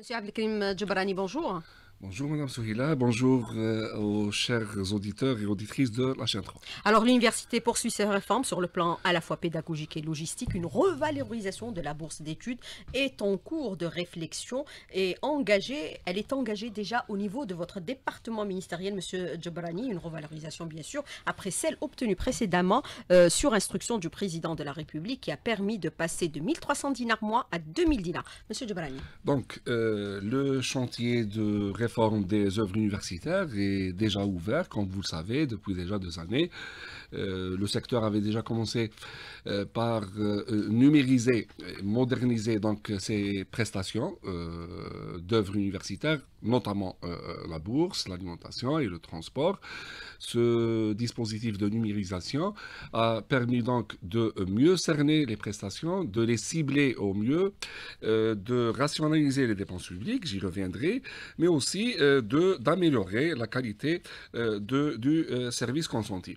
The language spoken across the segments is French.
Monsieur Abdelkrim Djobrani, bonjour. Bonjour Madame Souhila, bonjour euh, aux chers auditeurs et auditrices de la chaîne 3. Alors l'université poursuit ses réformes sur le plan à la fois pédagogique et logistique. Une revalorisation de la bourse d'études est en cours de réflexion et engagée, elle est engagée déjà au niveau de votre département ministériel, Monsieur Djobrani, une revalorisation bien sûr, après celle obtenue précédemment euh, sur instruction du président de la République qui a permis de passer de 1300 dinars mois à 2000 dinars. Monsieur Djobrani. Donc euh, le chantier de forme des œuvres universitaires est déjà ouvert, comme vous le savez, depuis déjà deux années. Euh, le secteur avait déjà commencé euh, par euh, numériser, moderniser donc ses prestations d'œuvres universitaires, notamment la bourse, l'alimentation et le transport. Ce dispositif de numérisation a permis donc de mieux cerner les prestations, de les cibler au mieux, de rationaliser les dépenses publiques, j'y reviendrai, mais aussi de d'améliorer la qualité de, du service consenti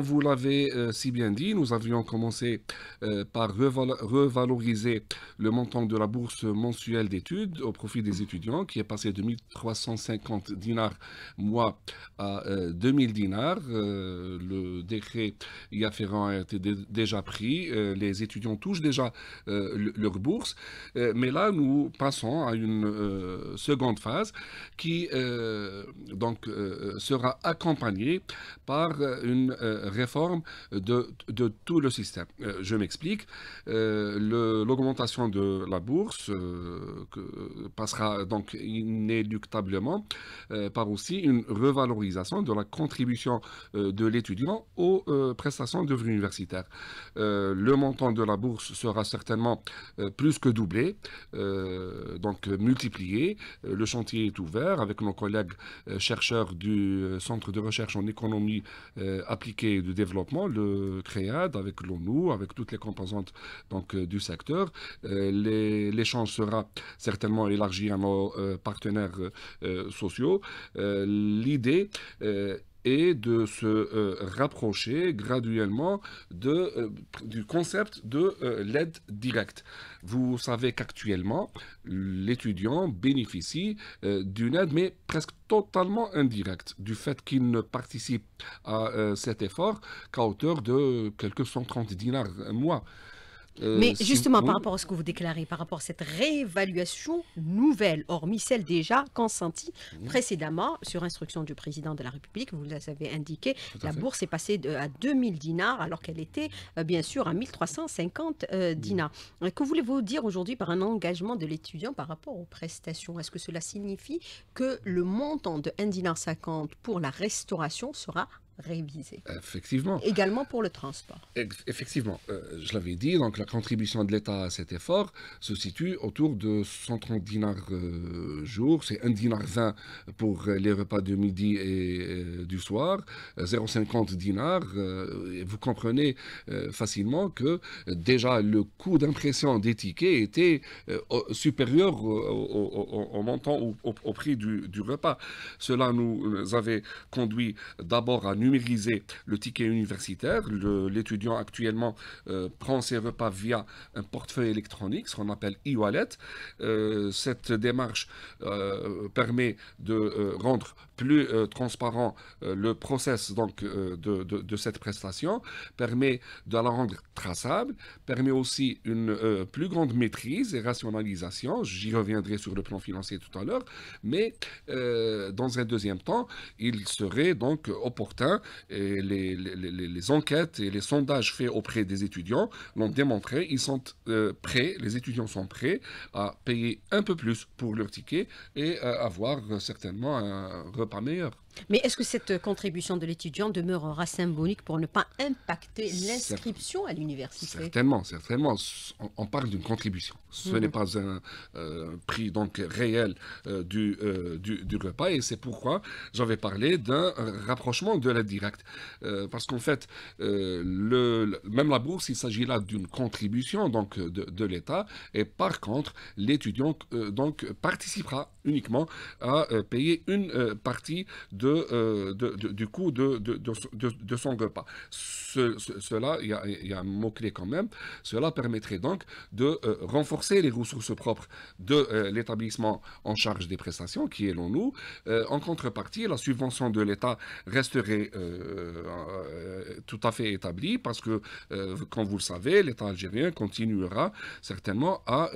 vous l'avez euh, si bien dit, nous avions commencé euh, par revaloriser le montant de la bourse mensuelle d'études au profit des étudiants, qui est passé de 1350 dinars mois à 2000 euh, dinars. le décret y afférent a été déjà pris. les étudiants touchent déjà leur bourse. mais là, nous passons à une seconde phase qui donc, sera accompagnée par une réforme de, tout le système. Euh, je m'explique. Euh, l'augmentation de la bourse euh, passera donc inéluctablement par aussi une revalorisation de la contribution de l'étudiant aux prestations de universitaires. le montant de la bourse sera certainement plus que doublé, donc multiplié. Le chantier est ouvert avec nos collègues chercheurs du Centre de recherche en économie appliquée de développement, le CREAD, avec l'ONU, avec toutes les composantes donc, euh, du secteur. Euh, l'échange sera certainement élargi à nos euh, partenaires sociaux. L'idée et de se euh, rapprocher graduellement euh, du concept de euh, l'aide directe. Vous savez qu'actuellement, l'étudiant bénéficie d'une aide, mais presque totalement indirecte, du fait qu'il ne participe à cet effort qu'à hauteur de quelques 130 dinars un mois. Euh, Mais justement, par rapport à ce que vous déclarez, par rapport à cette réévaluation nouvelle, hormis celle déjà consentie précédemment sur instruction du président de la République, vous avez indiqué, la bourse est passée à 2000 dinars alors qu'elle était euh, bien sûr à 1350 euh, dinars. Que voulez-vous dire aujourd'hui par un engagement de l'étudiant par rapport aux prestations Est-ce que cela signifie que le montant de 1,50 dinar pour la restauration sera révisé. Effectivement. Également pour le transport. Effectivement. Euh, je l'avais dit, donc la contribution de l'État à cet effort se situe autour de 130 dinars jours, euh, jour. C'est 1 dinar 20 pour euh, les repas de midi et du soir, 0,50 dinars. vous comprenez facilement que déjà le coût d'impression des tickets était supérieur au, au montant, au, prix du, repas. Cela nous avait conduit d'abord à le ticket universitaire. L'étudiant actuellement euh, prend ses repas via un portefeuille électronique, ce qu'on appelle e-wallet. Euh, cette démarche euh, permet de rendre plus euh, transparent euh, le process donc, euh, de, de, cette prestation, permet de la rendre traçable, permet aussi une plus grande maîtrise et rationalisation, j'y reviendrai sur le plan financier tout à l'heure, mais dans un deuxième temps, il serait donc opportun, et les, les, les, les enquêtes et les sondages faits auprès des étudiants l'ont démontré, ils sont prêts, les étudiants sont prêts à payer un peu plus pour leur ticket et avoir certainement un repas pas meilleur. Mais est-ce que cette contribution de l'étudiant demeurera symbolique pour ne pas impacter l'inscription à l'université Certainement, certainement. On, parle d'une contribution. Ce mhm. n'est pas un euh, prix donc réel euh, du, euh, du, du, repas et c'est pourquoi j'avais parlé d'un rapprochement de l'aide directe. parce qu'en fait, le, même la bourse, il s'agit là d'une contribution donc de, de l'État et par contre, l'étudiant donc participera uniquement à payer une partie de euh, de, du coût de, de, son repas. cela, il y, a, un mot-clé quand même, cela permettrait donc de euh, renforcer les ressources propres de euh, l'établissement en charge des prestations, qui est l'ONU. en contrepartie, la subvention de l'État resterait tout à fait établie parce que, comme vous le savez, l'État algérien continuera certainement à,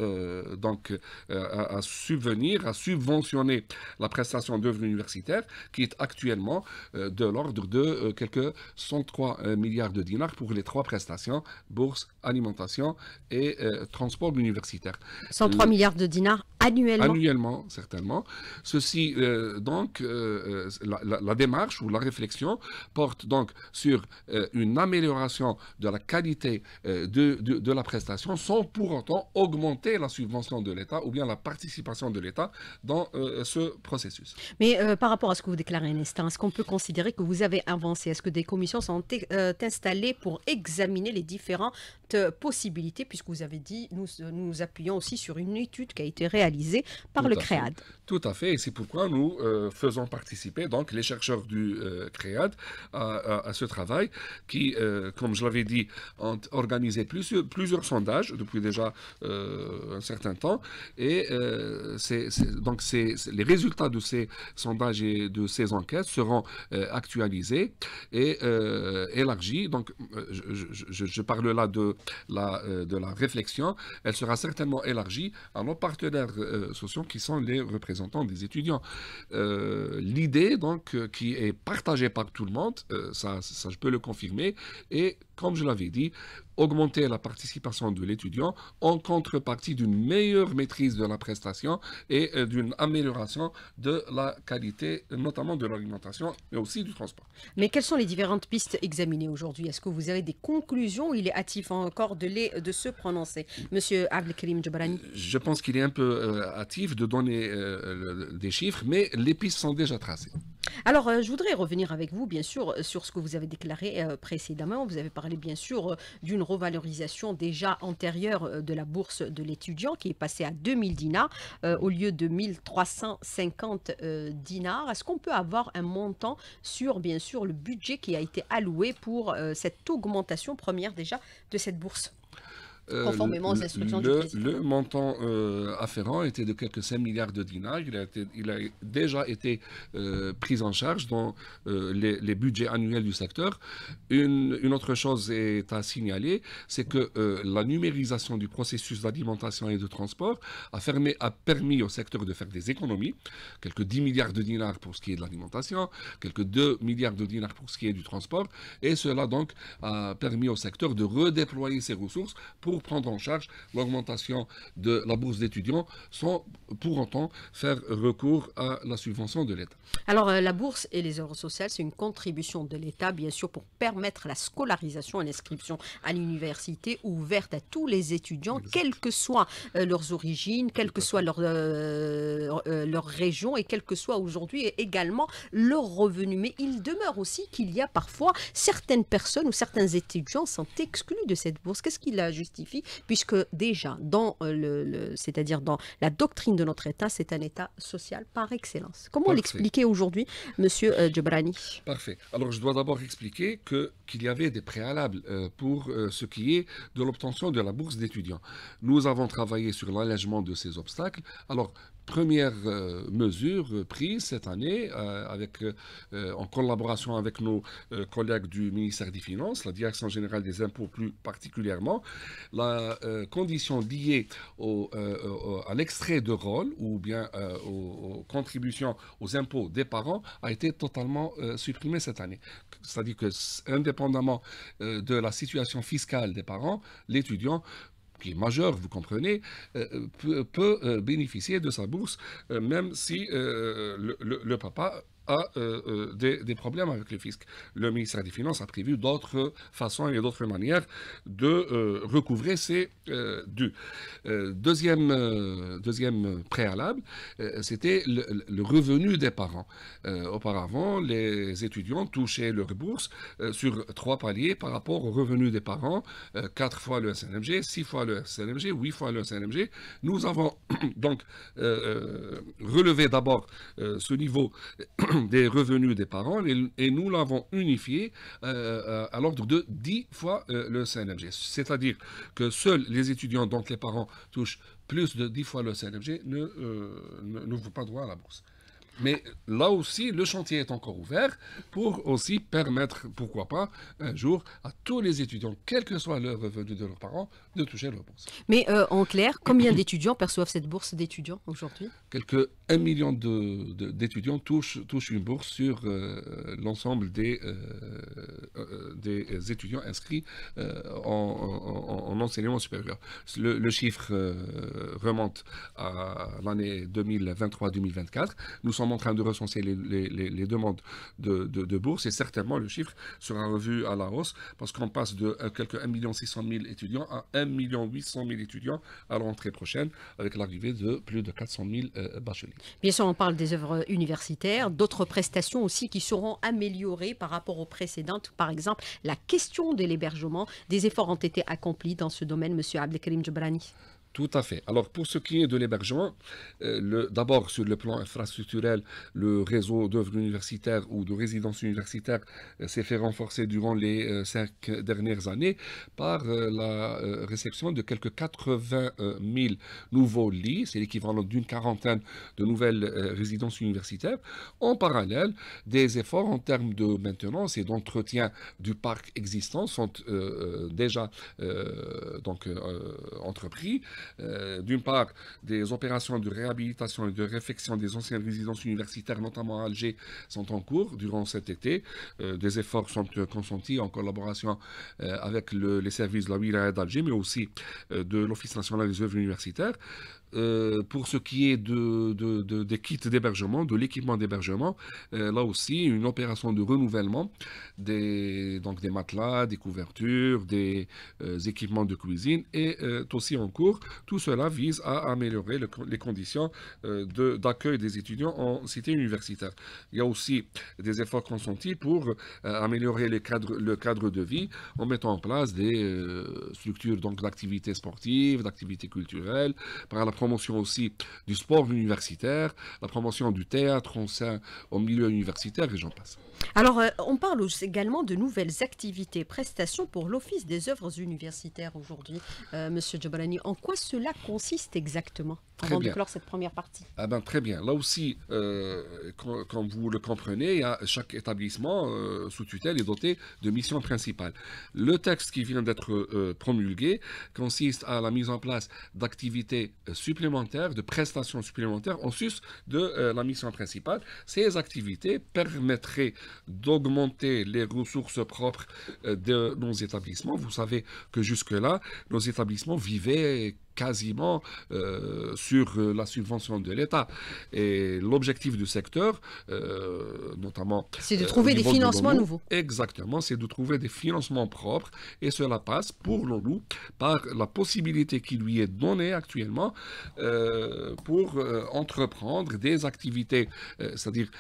donc, à, subvenir, à subventionner la prestation d'œuvres universitaire, qui est actuellement euh, de l'ordre de euh, quelques 103 euh, milliards de dinars pour les trois prestations, bourse, alimentation et transport universitaire. 103 milliards de dinars annuellement Annuellement, certainement. Ceci, donc, la, démarche ou la réflexion porte donc sur une amélioration de la qualité de, la prestation sans pour autant augmenter la subvention de l'État ou bien la participation de l'État dans ce processus. Mais par rapport à ce que vous déclarez un instant, est-ce qu'on peut considérer que vous avez avancé Est-ce que des commissions sont euh, installées pour examiner les différentes possibilités Puisque vous avez dit, nous euh, nous appuyons aussi sur une étude qui a été réalisée par le CREAD. Tout à fait, et c'est pourquoi nous euh, faisons participer donc les chercheurs du CREAD à, ce travail qui, comme je l'avais dit, ont organisé plusieurs, sondages depuis déjà un certain temps. Et c'est donc les résultats de ces sondages et de ces enquêtes seront euh, actualisées et euh, élargies. Donc, euh, je, parle là de la, de la réflexion. Elle sera certainement élargie à nos partenaires sociaux qui sont les représentants des étudiants. L'idée, donc, qui est partagée par tout le monde, ça, ça je peux le confirmer, est comme je l'avais dit, augmenter la participation de l'étudiant en contrepartie d'une meilleure maîtrise de la prestation et euh, d'une amélioration de la qualité, notamment de l'alimentation, mais aussi du transport. Mais quelles sont les différentes pistes examinées aujourd'hui Est-ce que vous avez des conclusions ou Il est hâtif encore de, de se prononcer. Monsieur Abdelkrim Djabarani Je pense qu'il est un peu euh, hâtif de donner euh, des chiffres, mais les pistes sont déjà tracées. Alors, je voudrais revenir avec vous, bien sûr, sur ce que vous avez déclaré précédemment. Vous avez parlé parler bien sûr euh, d'une revalorisation déjà antérieure euh, de la bourse de l'étudiant qui est passée à 2000 dinars euh, au lieu de 1350 dinars. Est-ce qu'on peut avoir un montant sur bien sûr le budget qui a été alloué pour cette augmentation première déjà de cette bourse euh, Conformément aux instructions le, du président. Le montant euh, afférent était de quelques 5 milliards de dinars. Il a, il a déjà été euh, pris en charge dans les, budgets annuels du secteur. Une, une autre chose est à signaler, c'est que la numérisation du processus d'alimentation et de transport a, a permis au secteur de faire des économies, quelques 10 milliards de dinars pour ce qui est de l'alimentation, quelques 2 milliards de dinars pour ce qui est du transport, et cela donc a permis au secteur de redéployer ses ressources pour prendre en charge l'augmentation de la bourse d'étudiants sans pour autant faire recours à la subvention de l'État. Alors euh, la bourse et les heures sociales, c'est une contribution de l'État, bien sûr, pour permettre la scolarisation et l'inscription à l'université ouverte à tous les étudiants, quelles que soient euh, leurs origines, quelle que soit leur, euh, régions leur région et quelles que soit aujourd'hui également leurs revenus. Mais il demeure aussi qu'il y a parfois certaines personnes ou certains étudiants sont exclus de cette bourse. Qu'est-ce qui la justifie puisque déjà, dans euh, le, c'est-à-dire dans la doctrine de notre État, c'est un État social par excellence. Comment l'expliquer aujourd'hui, Monsieur euh, brani Parfait. Alors, je dois d'abord expliquer que qu'il y avait des préalables euh, pour ce qui est de l'obtention de la bourse d'étudiants. Nous avons travaillé sur l'allègement de ces obstacles. Alors, première euh, mesure euh, prise cette année euh, avec, en collaboration avec nos collègues du ministère des Finances, la Direction générale des impôts plus particulièrement, la condition liée à l'extrait de rôle ou bien aux, contributions aux impôts des parents a été totalement supprimée cette année. C'est-à-dire que indépendamment de la situation fiscale des parents, l'étudiant qui est majeur, vous comprenez, euh, euh, peut, euh, bénéficier de sa bourse, même si le papa à euh, euh, des, problèmes avec le fisc. Le ministère des Finances a prévu d'autres façons et d'autres manières de euh, recouvrer ces euh, deuxième, deuxième préalable, c'était le, revenu des parents. auparavant, les étudiants touchaient leur bourse sur trois paliers par rapport au revenu des parents, quatre fois le SNMG, six fois le SNMG, huit fois le SNMG. Nous avons donc relevé d'abord ce niveau des revenus des parents et, nous l'avons unifié euh, euh, à l'ordre de 10 fois euh, le CNMG. C'est-à-dire que seuls les étudiants, dont les parents, touchent plus de 10 fois le CNMG, ne, vont pas droit à la bourse. Mais là aussi, le chantier est encore ouvert pour aussi permettre, pourquoi pas, un jour à tous les étudiants, quel que soit le revenu de leurs parents, de toucher leur bourse. Mais euh, en clair, combien d'étudiants perçoivent cette bourse d'étudiants aujourd'hui Quelques 1 million d'étudiants touchent, touchent, une bourse sur euh, l'ensemble euh, des, étudiants inscrits en, enseignement supérieur. Le, le chiffre remonte à l'année 2023-2024. Nous sommes en train de recenser les, demandes de, bourse et certainement le chiffre sera revu à la hausse parce qu'on passe de euh, quelques 1 600 000 étudiants à 1 800 000 étudiants à l'entrée prochaine avec l'arrivée de plus de 400 000 euh, bacheliers. Bien sûr, on parle des œuvres universitaires, d'autres prestations aussi qui seront améliorées par rapport aux précédentes. Par exemple, la question de l'hébergement. Des efforts ont été accomplis dans ce domaine, Monsieur Abdelkrim Djebrani. Tout à fait. Alors, pour ce qui est de l'hébergement, euh, d'abord, sur le plan infrastructurel, le réseau d'œuvres universitaires ou de résidences universitaires euh, s'est fait renforcer durant les euh, cinq dernières années par la réception de quelques 80 000 nouveaux lits, c'est l'équivalent d'une quarantaine de nouvelles résidences universitaires, en parallèle, des efforts en termes de maintenance et d'entretien du parc existant sont déjà donc, entrepris. Euh, d'une part, des opérations de réhabilitation et de réfection des anciennes résidences universitaires, notamment à Alger, sont en cours durant cet été. Euh, des efforts sont euh, consentis en collaboration avec les services de la wilaya d'Alger, mais aussi de l'Office national des œuvres universitaires. Euh, pour ce qui est de, des kits d'hébergement, de l'équipement d'hébergement, euh, là aussi, une opération de renouvellement des, donc des matelas, des couvertures, des euh, équipements de cuisine est aussi en cours. Tout cela vise à améliorer les conditions d'accueil des étudiants en cité universitaire. Il y a aussi des efforts consentis pour améliorer les cadres, le cadre de vie en mettant en place des structures d'activités sportives, d'activités culturelles, par la promotion aussi du sport universitaire, la promotion du théâtre en sein, au milieu universitaire et j'en passe. Alors, euh, on parle également de nouvelles activités, prestations pour l'Office des œuvres universitaires aujourd'hui. Euh, Monsieur Jabalani, en quoi cela consiste exactement Très avant cette première partie. Ah ben, très bien. Là aussi, comme euh, vous le comprenez, hein, chaque établissement euh, sous tutelle est doté de missions principales. Le texte qui vient d'être euh, promulgué consiste à la mise en place d'activités supplémentaires, de prestations supplémentaires en sus de la mission principale. Ces activités permettraient d'augmenter les ressources propres de nos établissements. Vous savez que jusque-là, nos établissements vivaient quasiment euh, sur euh, la subvention de l'État. Et l'objectif du secteur, euh, notamment... C'est de trouver des financements nouveaux. Exactement, c'est de trouver des financements propres et cela passe pour loup par la possibilité qui lui est donnée actuellement pour entreprendre des activités, c'est-à-dire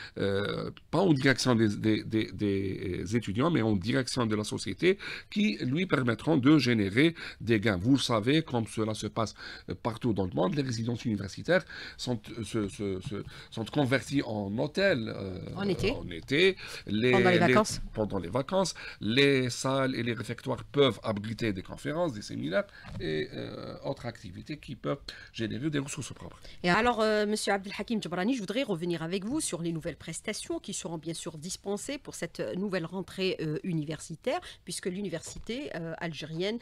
pas en direction des, étudiants, mais en direction de la société, qui lui permettront de générer des gains. Vous savez, comme cela se passe euh, partout dans le monde, les résidences universitaires sont, euh, se, sont converties en hôtels euh, en été. les, pendant, les vacances. Les, salles et les réfectoires peuvent abriter des conférences, des séminaires et autres activités qui peuvent générer des ressources propres. Et alors, Monsieur Abdelhakim Djabrani, je voudrais revenir avec vous sur les nouvelles prestations qui seront bien sûr dispensées pour cette nouvelle rentrée universitaire, puisque l'université algérienne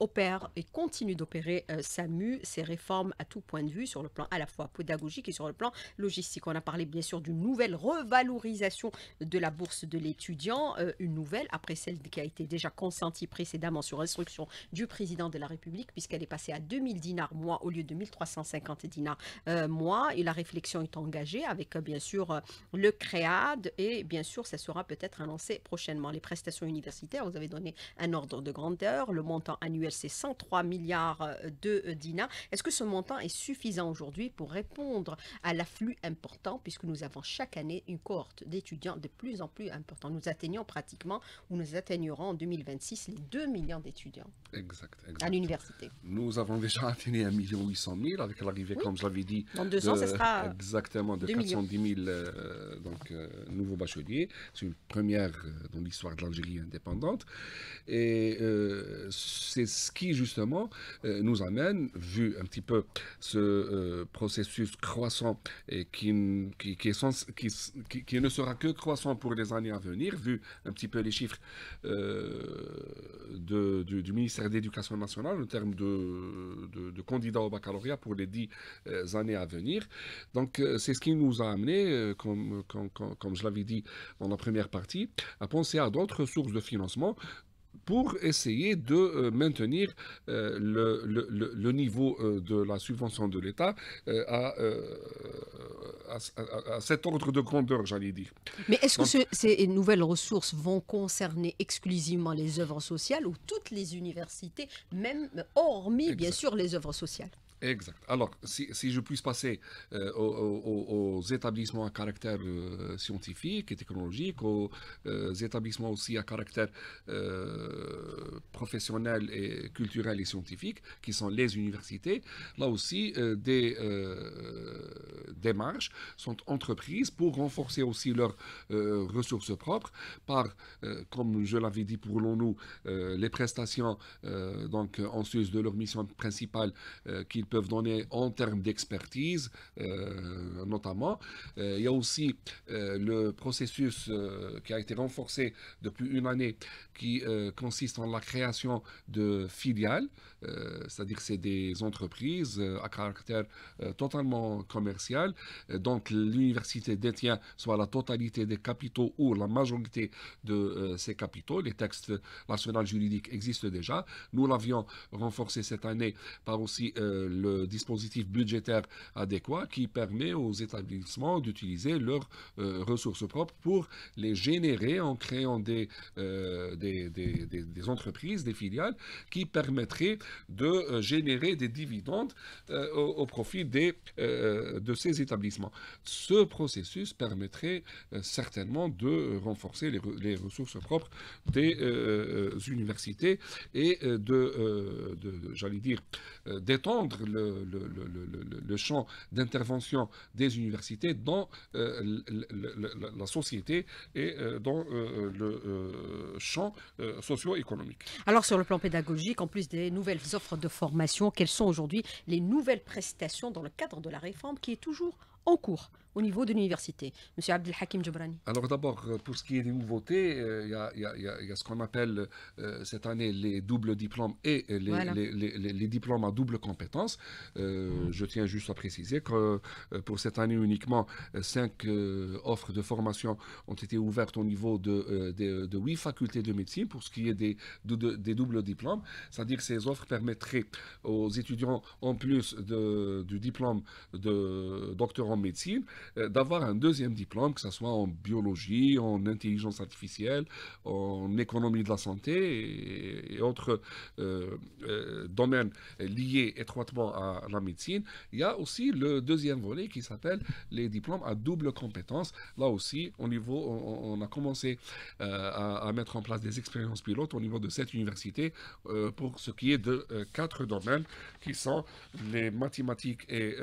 opère et continue d'opérer sa ces réformes à tout point de vue, sur le plan à la fois pédagogique et sur le plan logistique. On a parlé bien sûr d'une nouvelle revalorisation de la bourse de l'étudiant, euh, une nouvelle après celle qui a été déjà consentie précédemment sur instruction du président de la République, puisqu'elle est passée à 2000 dinars mois au lieu de 1350 dinars euh, mois. Et la réflexion est engagée avec euh, bien sûr le CREAD et bien sûr ça sera peut-être annoncé prochainement. Les prestations universitaires, vous avez donné un ordre de grandeur. Le montant annuel c'est 103 milliards de Dina. Est-ce que ce montant est suffisant aujourd'hui pour répondre à l'afflux important puisque nous avons chaque année une cohorte d'étudiants de plus en plus importante Nous atteignons pratiquement ou nous atteignerons en 2026 les 2 millions d'étudiants à l'université. Nous avons déjà atteint 1,8 800 avec l'arrivée, comme je l'avais dit, de, ans, exactement de 410 000 euh, donc, euh, nouveaux bacheliers. C'est une première euh, dans l'histoire de l'Algérie indépendante. Et c'est ce qui, justement, nous amène vu un petit peu ce euh, processus croissant et qui, qui, ne sera que croissant pour les années à venir, vu un petit peu les chiffres euh, du, ministère de l'Éducation nationale en termes de, de, candidats au baccalauréat pour les dix euh, années à venir. Donc c'est ce qui nous a amené, comme, comme, comme je l'avais dit dans la première partie, à penser à d'autres sources de financement pour essayer de euh, maintenir euh, le, niveau euh, de la subvention de l'État à, cet ordre de grandeur, j'allais dire. Mais est-ce que ces nouvelles ressources vont concerner exclusivement les œuvres sociales ou toutes les universités, même hormis, bien sûr, les œuvres sociales Exact. Alors, si, je puisse passer euh, aux, établissements à caractère euh, scientifique et technologique, aux euh, établissements aussi à caractère professionnel et culturel et scientifique, qui sont les universités, là aussi, des démarches sont entreprises pour renforcer aussi leurs ressources propres par, comme je l'avais dit, pour l'ONU, les prestations donc, en sus de leur mission principale qu'ils peuvent donner en termes d'expertise, euh, notamment. Euh, il y a aussi euh, le processus qui a été renforcé depuis une année, qui consiste en la création de filiales, c'est-à-dire c'est des entreprises à caractère totalement commercial. donc l'université détient soit la totalité des capitaux ou la majorité de ces capitaux. Les textes nationaux juridiques existent déjà. Nous l'avions renforcé cette année par aussi le dispositif budgétaire adéquat qui permet aux établissements d'utiliser leurs euh, ressources propres pour les générer en créant des, euh, des, entreprises, des filiales qui permettraient de euh, générer des dividendes au, profit des, de ces établissements. Ce processus permettrait certainement de renforcer les, ressources propres des universités et de, de j'allais dire, d'étendre le, le, champ d'intervention des universités dans euh, la société et euh, dans euh, le champ socio-économique. Alors sur le plan pédagogique, en plus des nouvelles offres de formation, quelles sont aujourd'hui les nouvelles prestations dans le cadre de la réforme qui est toujours en cours au niveau de l'université. Monsieur Abdel Hakim Alors d'abord, euh, pour ce qui est des nouveautés, il y, a, ce qu'on appelle euh, cette année les doubles diplômes et les, diplômes à double compétence. Euh, mm. Je tiens juste à préciser que pour cette année uniquement, cinq offres de formation ont été ouvertes au niveau de, huit facultés de médecine pour ce qui est des, des doubles diplômes. C'est-à-dire que ces offres permettraient aux étudiants, en plus du diplôme de docteur en médecine, euh, d'avoir un deuxième diplôme, que ce soit en biologie, en intelligence artificielle, en économie de la santé et, autres euh, euh, domaines liés étroitement à la médecine. Il y a aussi le deuxième volet qui s'appelle les diplômes à double compétence. Là aussi, au niveau, on, a commencé à, mettre en place des expériences pilotes au niveau de cette université pour ce qui est de quatre domaines qui sont les mathématiques et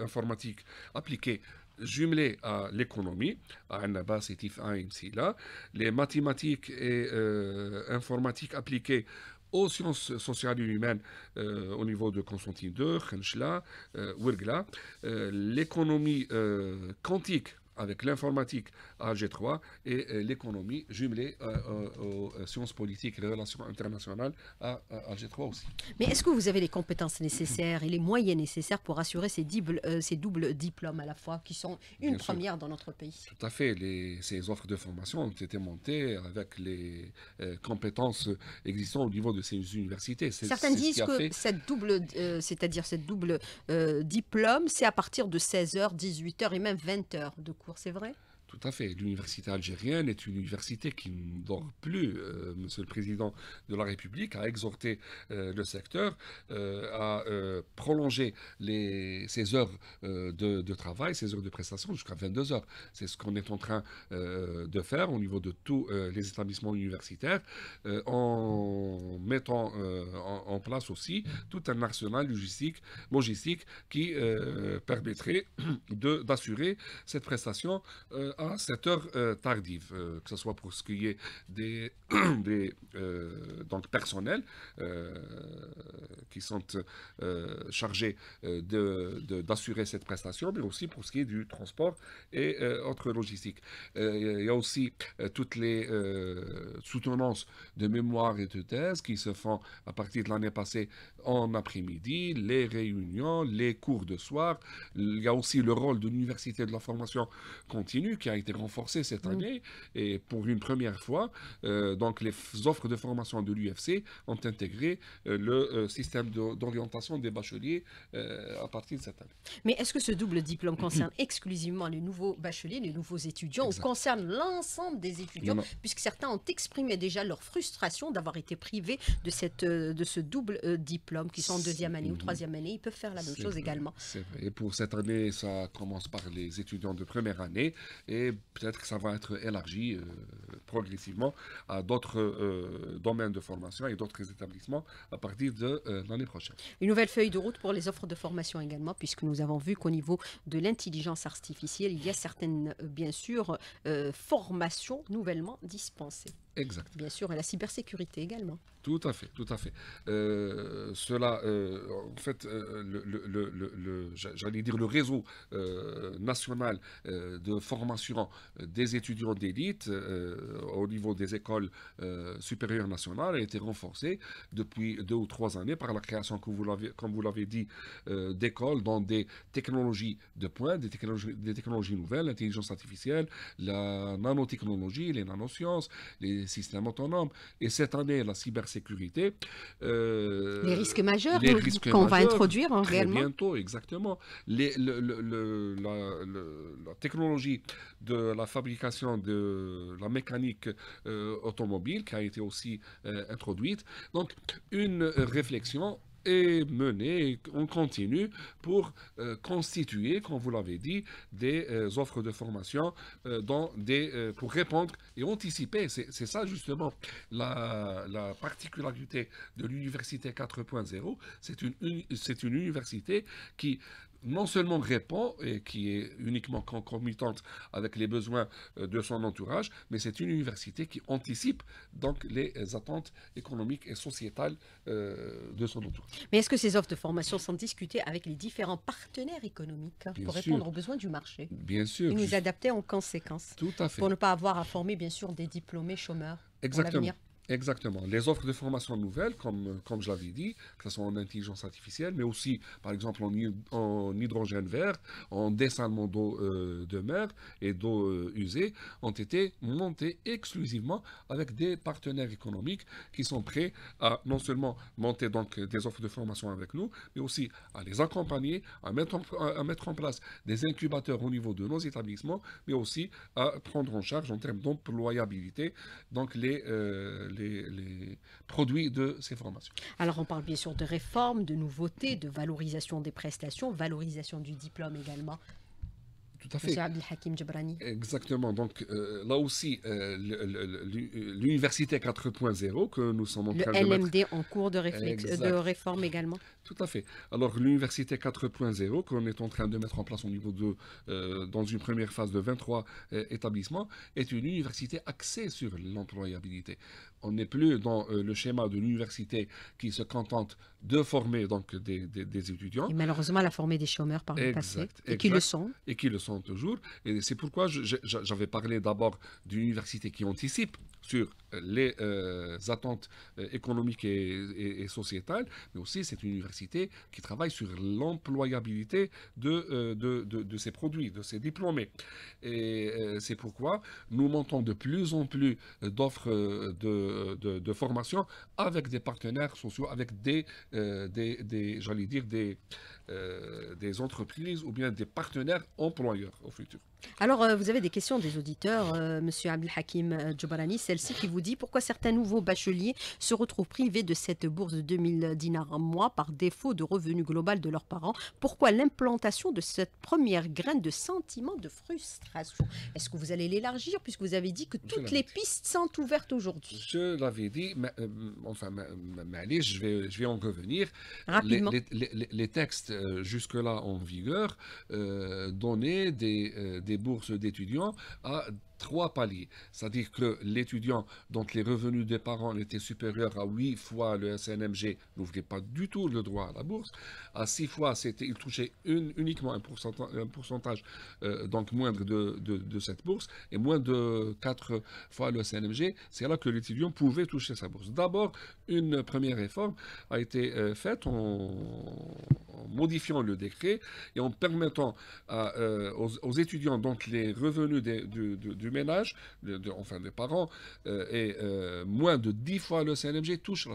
informatiques appliquées jumelé à l'économie, à Annaba, CITIF 1 et là, les mathématiques et euh, informatiques appliquées aux sciences sociales et humaines euh, au niveau de Constantine II, Khenchla, euh, Wergla, l'économie quantique avec l'informatique à G3 et euh, l'économie jumelée euh, euh, aux sciences politiques et les relations internationales à, G3 aussi. Mais est-ce que vous avez les compétences nécessaires et les moyens nécessaires pour assurer ces, doubles, ces doubles diplômes à la fois, qui sont une première dans notre pays Tout à fait. Les, ces offres de formation ont été montées avec les compétences existantes au niveau de ces universités. Certains disent que cette double, c'est-à-dire cette double diplôme, c'est à partir de 16h, 18h et même 20h de cours. Pour c'est vrai tout à fait. L'université algérienne est une université qui ne dort plus. Euh, monsieur le Président de la République a exhorté euh, le secteur euh, à prolonger les, ses heures de, travail, ses heures de prestation jusqu'à 22 heures. C'est ce qu'on est en train de faire au niveau de tous les établissements universitaires en mettant en, place aussi tout un arsenal logistique, logistique qui permettrait d'assurer cette prestation à cette 7 heures euh, tardive, euh, que ce soit pour ce qui est des, des euh, personnels qui sont chargés d'assurer de, d'assurer cette prestation, mais aussi pour ce qui est du transport et autres logistiques. Il y a aussi toutes les soutenances de mémoire et de thèse qui se font à partir de l'année passée en après-midi, les réunions, les cours de soir. Il y a aussi le rôle de l'université de la formation continue qui a été renforcée cette année et pour une première fois, euh, donc les offres de formation de l'UFC ont intégré euh, le euh, système d'orientation des bacheliers à partir de cette année. Mais est-ce que ce double diplôme concerne exclusivement les nouveaux bacheliers, les nouveaux étudiants ou concerne l'ensemble des étudiants puisque certains ont exprimé déjà leur frustration d'avoir été privés de, cette, de ce double diplôme qui sont en deuxième année ou troisième année, ils peuvent faire la même chose vrai, également. Et pour cette année, ça commence par les étudiants de première année et et peut-être que ça va être élargi euh, progressivement à d'autres euh, domaines de formation et d'autres établissements à partir de euh, l'année prochaine. Une nouvelle feuille de route pour les offres de formation également, puisque nous avons vu qu'au niveau de l'intelligence artificielle, il y a certaines, bien sûr, formations nouvellement dispensées. Exact. Bien sûr, et la cybersécurité également. Tout à fait, tout à fait. Euh, cela, euh, en fait, euh, le, j'allais dire le réseau national de formation des étudiants d'élite au niveau des écoles supérieures nationales a été renforcé depuis deux ou trois années par la création, comme vous l'avez dit, d'écoles dans des technologies de pointe, des technologies, des technologies nouvelles, l'intelligence artificielle, la nanotechnologie, les nanosciences, les systèmes autonomes. Et cette année, la cybersécurité. Euh, les risques majeurs qu'on va introduire en hein, réellement. Bientôt, exactement. Les, la, technologie de la fabrication de la mécanique euh, automobile qui a été aussi euh, introduite. Donc, une réflexion est menée, on continue pour euh, constituer, comme vous l'avez dit, des euh, offres de formation euh, des, pour répondre et anticiper. C'est ça justement la, particularité de l'université 4.0. C'est une université qui non seulement répond, et qui est uniquement concomitante avec les besoins euh, de son entourage, mais c'est une université qui anticipe donc les attentes économiques et sociétales euh, de son entourage. Mais est-ce que ces offres de formation sont discutées avec les différents partenaires économiques pour répondre aux besoins du marché Bien sûr. Et nous adapter en conséquence. Tout à fait. Pour ne pas avoir à former, bien sûr, des diplômés chômeurs. Exactement. Exactement. Les offres de formation nouvelles, comme, comme je l'avais dit, que ce soit en intelligence artificielle, mais aussi, par exemple, en, hydrogène vert, en dessalement d'eau euh, de mer et d'eau euh, usée, ont été montées exclusivement avec des partenaires économiques qui sont prêts à non seulement monter donc des offres de formation avec nous, mais aussi à les accompagner, à mettre en, à mettre en place des incubateurs au niveau de nos établissements, mais aussi à prendre en charge en termes d'employabilité donc les, euh, les, produits de ces formations. Alors on parle bien sûr de réformes, de nouveautés, de valorisation des prestations, valorisation du diplôme également. Tout à fait. Exactement. Donc euh, là aussi, euh, l'université 4.0 que nous sommes en train le de LMD en cours de, de réforme également. Tout à fait. Alors l'université 4.0 qu'on est en train de mettre en place au niveau de, euh, dans une première phase de 23 euh, établissements, est une université axée sur l'employabilité. On n'est plus dans euh, le schéma de l'université qui se contente de former donc des, étudiants. malheureusement, la a formé des chômeurs par le passé, et qui le sont. Et qui le sont toujours. Et c'est pourquoi j'avais parlé d'abord d'une université qui anticipe sur euh, les euh, attentes euh, économiques et, sociétales, mais aussi c'est une université qui travaille sur l'employabilité de, de, ses produits, de ses diplômés. Et c'est pourquoi nous montons de plus en plus d'offres de, formation avec des partenaires sociaux, avec des, des, des j'allais dire, des, euh, des entreprises ou bien des partenaires employeurs au futur. Alors, euh, vous avez des questions des auditeurs, euh, Monsieur Abdel Hakim Djobarani, celle-ci qui vous dit pourquoi certains nouveaux bacheliers se retrouvent privés de cette bourse de 2000 dinars par mois par défaut de revenus global de leurs parents Pourquoi l'implantation de cette première graine de sentiment de frustration Est-ce que vous allez l'élargir puisque vous avez dit que toutes les pistes sont ouvertes aujourd'hui Je l'avais dit, enfin, ma, je vais, je vais en revenir. Rapidement. les textes euh, jusque-là en vigueur, euh, donner des, euh, des bourses d'étudiants à trois paliers, c'est-à-dire que l'étudiant dont les revenus des parents étaient supérieurs à 8 fois le SNMG n'ouvrait pas du tout le droit à la bourse, à 6 fois il touchait uniquement un pourcentage, euh, donc moindre de, cette bourse, et moins de 4 fois le SNMG, c'est là que l'étudiant pouvait toucher sa bourse. D'abord, une première réforme a été euh, faite en, modifiant le décret et en permettant euh, aux, étudiants dont les revenus du ménage, enfin des parents, euh, et euh, moins de dix fois le CNMG touche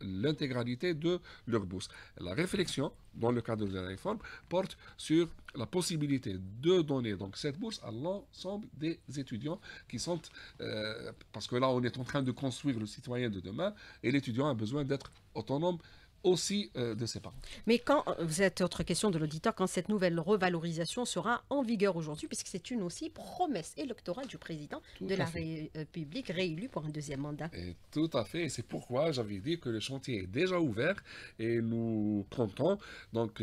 l'intégralité de leur bourse. La réflexion, dans le cadre de la réforme, porte sur la possibilité de donner donc cette bourse à l'ensemble des étudiants qui sont, euh, parce que là on est en train de construire le citoyen de demain, et l'étudiant a besoin d'être autonome aussi euh, de ses parents. Mais quand, euh, vous êtes autre question de l'auditeur, quand cette nouvelle revalorisation sera en vigueur aujourd'hui, puisque c'est une aussi promesse électorale du président de la euh, République réélu pour un deuxième mandat. tout à fait, et c'est pourquoi j'avais dit que le chantier est déjà ouvert et nous comptons donc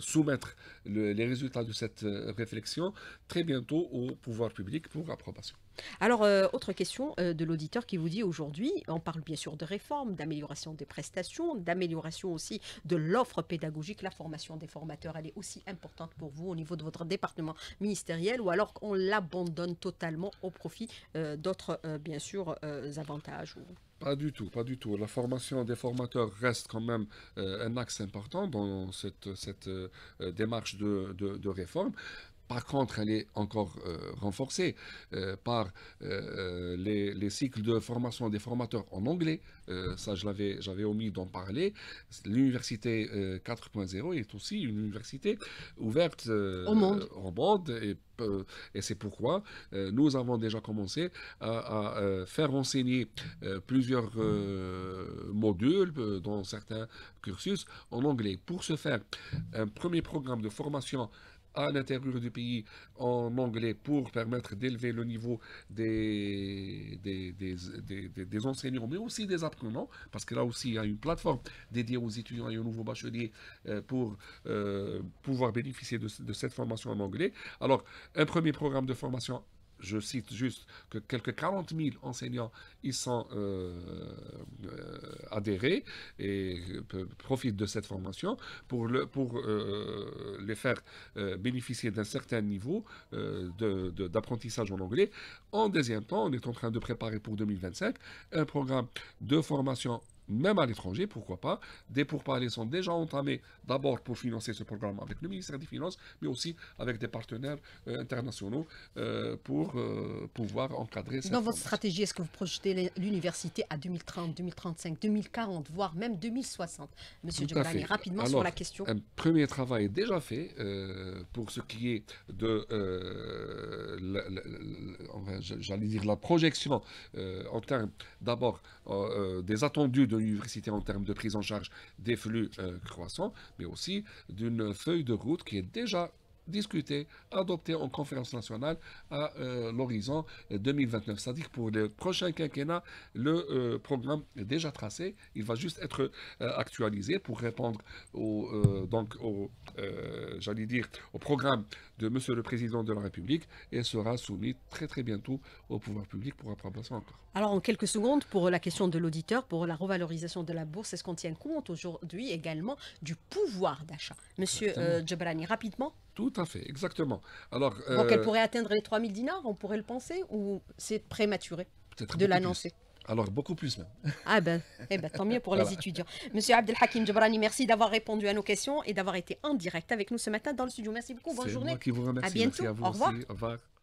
soumettre les résultats de cette réflexion très bientôt au pouvoir public pour approbation. Alors, euh, autre question euh, de l'auditeur qui vous dit aujourd'hui, on parle bien sûr de réforme, d'amélioration des prestations, d'amélioration aussi de l'offre pédagogique. La formation des formateurs, elle est aussi importante pour vous au niveau de votre département ministériel ou alors qu'on l'abandonne totalement au profit euh, d'autres, bien sûr, avantages Pas du tout, pas du tout. La formation des formateurs reste quand même un axe important dans cette, démarche de, réforme. Par contre, elle est encore euh, renforcée euh, par euh, les, cycles de formation des formateurs en anglais. ça, je l'avais, j'avais omis d'en parler. L'université 4.0 est aussi une université ouverte au monde. et, c'est pourquoi nous avons déjà commencé à, à faire enseigner plusieurs modules dans certains cursus en anglais. Pour ce faire, un premier programme de formation à l'intérieur du pays en anglais pour permettre d'élever le niveau des des, enseignants, mais aussi des apprenants, parce que là aussi, il y a une plateforme dédiée aux étudiants et aux nouveaux bacheliers euh, pour euh, pouvoir bénéficier de, de cette formation en anglais. Alors, un premier programme de formation je cite juste que quelques 40 000 enseignants y sont euh, euh, adhérés et profitent de cette formation pour, euh, les faire bénéficier d'un certain niveau d'apprentissage en anglais. En deuxième temps, on est en train de préparer pour 2025 un programme de formation même à l'étranger, pourquoi pas. Des pourparlers sont déjà entamés, d'abord pour financer ce programme avec le ministère des Finances, mais aussi avec des partenaires euh, internationaux euh, pour euh, pouvoir encadrer cette Dans votre stratégie, est-ce que vous projetez l'université à 2030, 2035, 2040, voire même 2060 Monsieur Djembrani, rapidement sur la question. Un premier travail est déjà fait pour ce qui est de, j'allais dire, la projection en termes d'abord des attendus de université en termes de prise en charge des flux euh, croissants, mais aussi d'une feuille de route qui est déjà discutée, adoptée en conférence nationale à euh, l'horizon 2029. C'est-à-dire pour le prochain quinquennat, le euh, programme est déjà tracé, il va juste être actualisé pour répondre au, donc au, j'allais dire, au programme de Monsieur le Président de la République et sera soumis très très bientôt au pouvoir public pour approbation encore. Alors en quelques secondes, pour la question de l'auditeur, pour la revalorisation de la bourse, est-ce qu'on tient compte aujourd'hui également du pouvoir d'achat Monsieur euh, Djabalani, rapidement tout à fait, exactement. Alors, Donc elle euh, pourrait atteindre les 3000 dinars, on pourrait le penser, ou c'est prématuré de l'annoncer alors, beaucoup plus même. Ah ben, eh ben tant mieux pour les étudiants. Monsieur Abdelhakim Djabrani, merci d'avoir répondu à nos questions et d'avoir été en direct avec nous ce matin dans le studio. Merci beaucoup. Bonne journée. À bientôt. Au revoir.